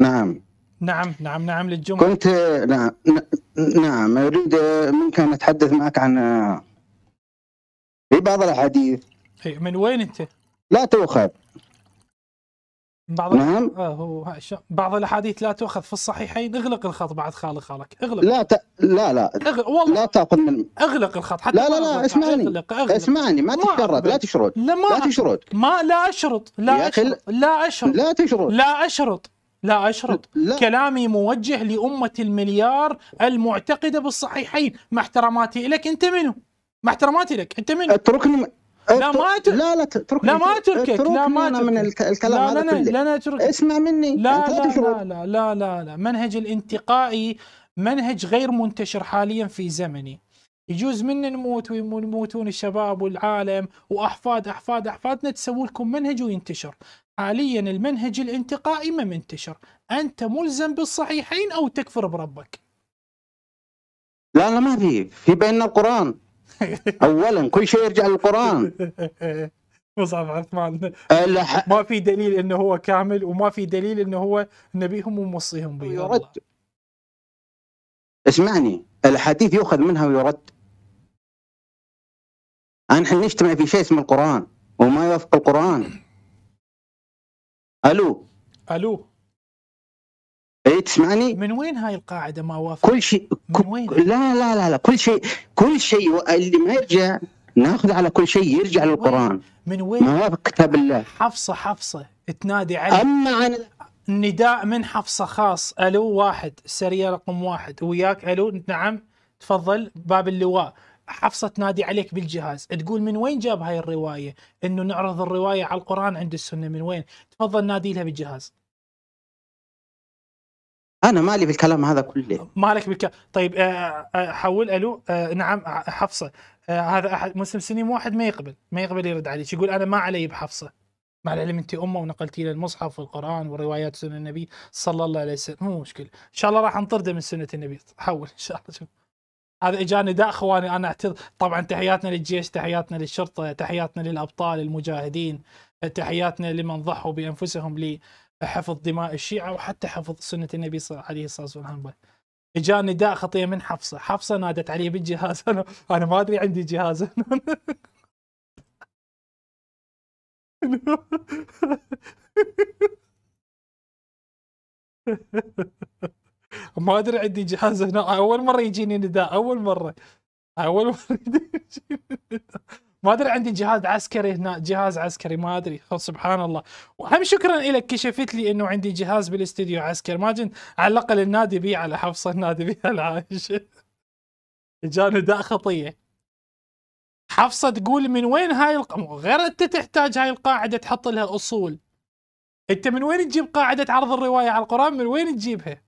نعم نعم نعم نعم للجمهور كنت نعم نعم اريد ممكن اتحدث معك عن في بعض الاحاديث إيه، من وين انت؟ لا تؤخذ بعض نعم آه، هو بعض الاحاديث لا تؤخذ في الصحيحين اغلق الخط بعد خالق خالك اغلق لا ت... لا لا أغ... والله لا تاخذ من اغلق الخط حتى لا لا لا اسمعني أغلق أغلق. اسمعني ما تتشرط لا تشرط لا, ما... لا تشرط ما لا اشرط لا أشرط. لا اشرط لا اشرط لا تشرط لا اشرط لا أشرط لا. كلامي موجه لأمة المليار المعتقدة بالصحيحين مع احتراماتي لك أنت منو مع احتراماتي لك أنت منو اتركني لا ما أترك لا لا تتركني لا ما أتركك لا ما أنا من الكلام لا هذا لا كله. لا لا أتركك اسمع مني لا لا, لا لا لا لا لا منهج الانتقائي منهج غير منتشر حاليا في زمني يجوز منا نموت ويموتون الشباب والعالم واحفاد احفاد احفادنا تسوي لكم منهج وينتشر، حاليا المنهج الانتقائي ما منتشر انت ملزم بالصحيحين او تكفر بربك لا لا ما في في بيننا القران اولا كل شيء يرجع للقران مصعب عثمان ما في دليل انه هو كامل وما في دليل انه هو نبيهم وموصيهم به يرد اسمعني الاحاديث يؤخذ منها ويرد نحن نجتمع في شيء اسمه القران وما يوافق القران الو الو اي تسمعني؟ من وين هاي القاعده ما وافق؟ كل شيء من وين؟ لا لا لا لا كل شيء كل شيء اللي ما يرجع ناخذ على كل شيء يرجع للقران من وين؟ ما وافق كتاب الله حفصه حفصه تنادي علي اما عن النداء من حفصه خاص الو واحد السريه رقم واحد وياك الو نعم تفضل باب اللواء حفصة تنادي عليك بالجهاز تقول من وين جاب هاي الرواية انه نعرض الرواية على القرآن عند السنة من وين تفضل نادي لها بالجهاز انا مالي بالكلام هذا كله مالك بالكلام طيب آه، آه، حول الو آه، نعم حفصة هذا احد مسلم سني واحد ما يقبل ما يقبل يرد عليك يقول انا ما علي بحفصة مع العلم انت امه ونقلتي له المصحف والقران وروايات سنن النبي صلى الله عليه وسلم مو مشكله ان شاء الله راح انطرده من سنه النبي حول ان شاء الله هذا اجاني داء اخواني انا اعتذر طبعا تحياتنا للجيش تحياتنا للشرطه تحياتنا للابطال المجاهدين تحياتنا لمن ضحوا بانفسهم لحفظ دماء الشيعه وحتى حفظ سنه النبي صلى الله عليه وسلم اجاني داء خطيه من حفصه حفصه نادت علي بالجهاز انا انا ما ادري عندي جهاز ما ادري عندي جهاز هنا اول مره يجيني نداء اول مره اول مره يجيني نداء ما ادري عندي جهاز عسكري هنا جهاز عسكري ما ادري سبحان الله وهم شكرا لك كشفت لي انه عندي جهاز بالاستديو عسكري جن على الاقل النادي بيه على حفصه النادي بيه على عائشه جاني نداء خطيه حفصه تقول من وين هاي الق... غير انت تحتاج هاي القاعده تحط لها اصول انت من وين تجيب قاعده عرض الروايه على القران من وين تجيبها